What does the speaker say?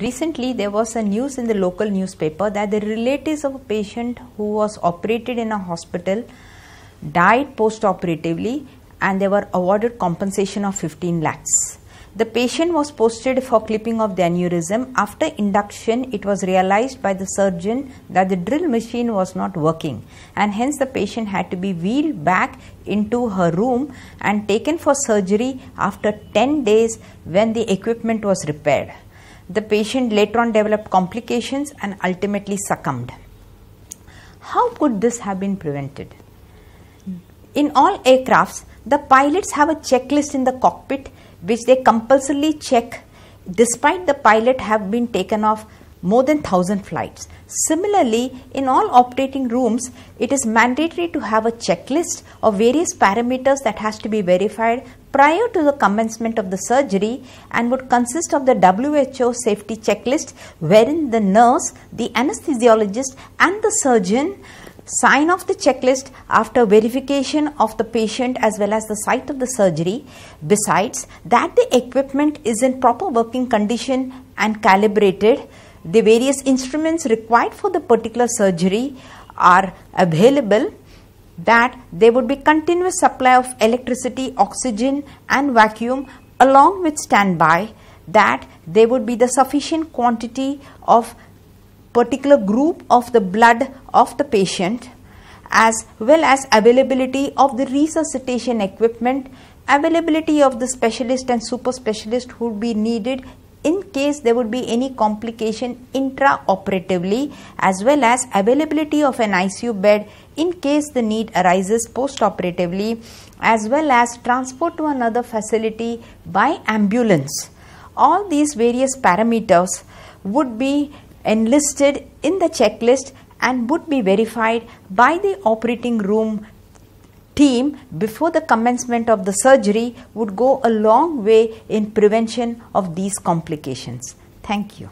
Recently, there was a news in the local newspaper that the relatives of a patient who was operated in a hospital died post operatively and they were awarded compensation of 15 lakhs. The patient was posted for clipping of the aneurysm. After induction, it was realized by the surgeon that the drill machine was not working, and hence the patient had to be wheeled back into her room and taken for surgery after 10 days when the equipment was repaired. The patient later on developed complications and ultimately succumbed. How could this have been prevented? In all aircrafts, the pilots have a checklist in the cockpit which they compulsorily check despite the pilot have been taken off more than 1000 flights. Similarly, in all operating rooms, it is mandatory to have a checklist of various parameters that has to be verified prior to the commencement of the surgery and would consist of the WHO safety checklist wherein the nurse, the anesthesiologist and the surgeon sign off the checklist after verification of the patient as well as the site of the surgery. Besides that the equipment is in proper working condition and calibrated. The various instruments required for the particular surgery are available that there would be continuous supply of electricity, oxygen and vacuum along with standby that there would be the sufficient quantity of particular group of the blood of the patient as well as availability of the resuscitation equipment availability of the specialist and super specialist who would be needed in case there would be any complication intraoperatively as well as availability of an ICU bed in case the need arises postoperatively as well as transport to another facility by ambulance. All these various parameters would be enlisted in the checklist and would be verified by the operating room team before the commencement of the surgery would go a long way in prevention of these complications. Thank you.